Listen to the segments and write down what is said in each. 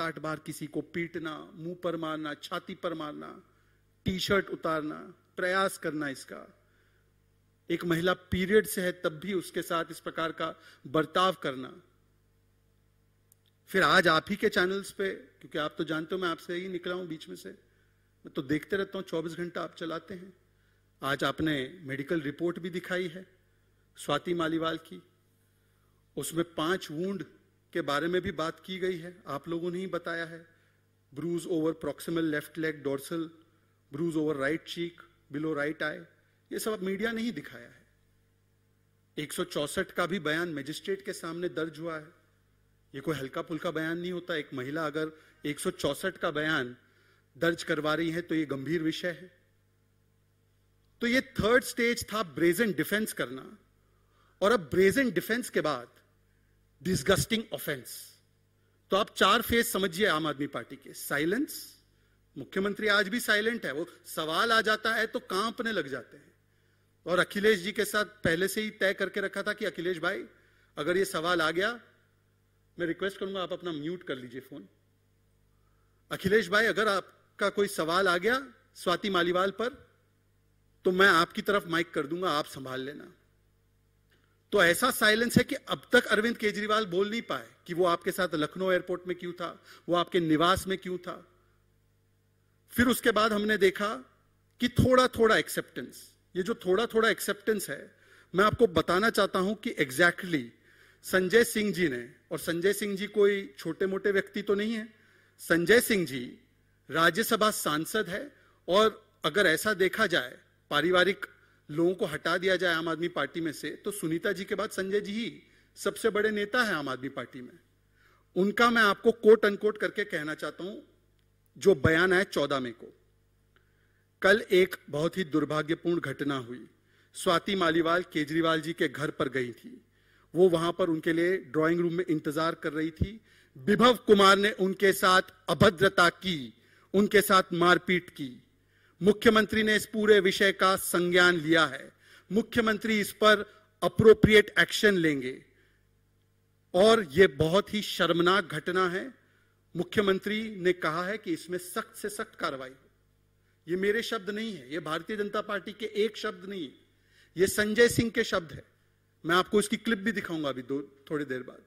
साठ बार किसी को पीटना मुंह पर मारना छाती पर मारना टी शर्ट उतारना प्रयास करना इसका एक महिला पीरियड से है तब भी उसके साथ इस प्रकार का बर्ताव करना फिर आज आप ही के चैनल्स पे क्योंकि आप तो जानते हो मैं आपसे ही निकला हूं बीच में से मैं तो देखते रहता हूं चौबीस घंटा आप चलाते हैं आज आपने मेडिकल रिपोर्ट भी दिखाई है स्वाति मालीवाल की उसमें पांच वूंड के बारे में भी बात की गई है आप लोगों ने ही बताया है bruise over proximal left leg dorsal bruise over right cheek below right eye ये सब मीडिया ने ही दिखाया है एक का भी बयान मजिस्ट्रेट के सामने दर्ज हुआ है ये कोई हल्का पुल्का बयान नहीं होता एक महिला अगर एक का बयान दर्ज करवा रही है तो ये गंभीर विषय है तो ये थर्ड स्टेज था ब्रेजेंट डिफेंस करना और अब ब्रेजेंट डिफेंस के बाद डिस्गस्टिंग ऑफेंस तो आप चार फेज समझिए आम आदमी पार्टी के साइलेंस मुख्यमंत्री आज भी साइलेंट है वो सवाल आ जाता है तो कांपने लग जाते हैं और अखिलेश जी के साथ पहले से ही तय करके रखा था कि अखिलेश भाई अगर ये सवाल आ गया मैं रिक्वेस्ट करूंगा आप अपना म्यूट कर लीजिए फोन अखिलेश भाई अगर आपका कोई सवाल आ गया स्वाति मालीवाल पर तो मैं आपकी तरफ माइक कर दूंगा आप संभाल लेना तो ऐसा साइलेंस है कि अब तक अरविंद केजरीवाल बोल नहीं पाए कि वो आपके साथ लखनऊ एयरपोर्ट में क्यों था वो आपके निवास में क्यों था फिर उसके बाद हमने देखा कि थोड़ा थोड़ा एक्सेप्टेंस ये जो थोड़ा थोड़ा एक्सेप्टेंस है मैं आपको बताना चाहता हूं कि एग्जैक्टली संजय सिंह जी ने और संजय सिंह जी कोई छोटे मोटे व्यक्ति तो नहीं है संजय सिंह जी राज्यसभा सांसद है और अगर ऐसा देखा जाए पारिवारिक लोगों को हटा दिया जाए आम आदमी पार्टी में से तो सुनीता जी के बाद संजय जी ही सबसे बड़े नेता है आम आदमी पार्टी में उनका मैं आपको कोट अनकोट करके कहना चाहता हूं जो बयान आए चौदह मई को कल एक बहुत ही दुर्भाग्यपूर्ण घटना हुई स्वाति मालीवाल केजरीवाल जी के घर पर गई थी वो वहां पर उनके लिए ड्राइंग रूम में इंतजार कर रही थी विभव कुमार ने उनके साथ अभद्रता की उनके साथ मारपीट की मुख्यमंत्री ने इस पूरे विषय का संज्ञान लिया है मुख्यमंत्री इस पर अप्रोप्रिएट एक्शन लेंगे और यह बहुत ही शर्मनाक घटना है मुख्यमंत्री ने कहा है कि इसमें सख्त से सख्त कार्रवाई हो यह मेरे शब्द नहीं है यह भारतीय जनता पार्टी के एक शब्द नहीं है यह संजय सिंह के शब्द है मैं आपको इसकी क्लिप भी दिखाऊंगा अभी दो थोड़ी देर बाद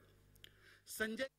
संजय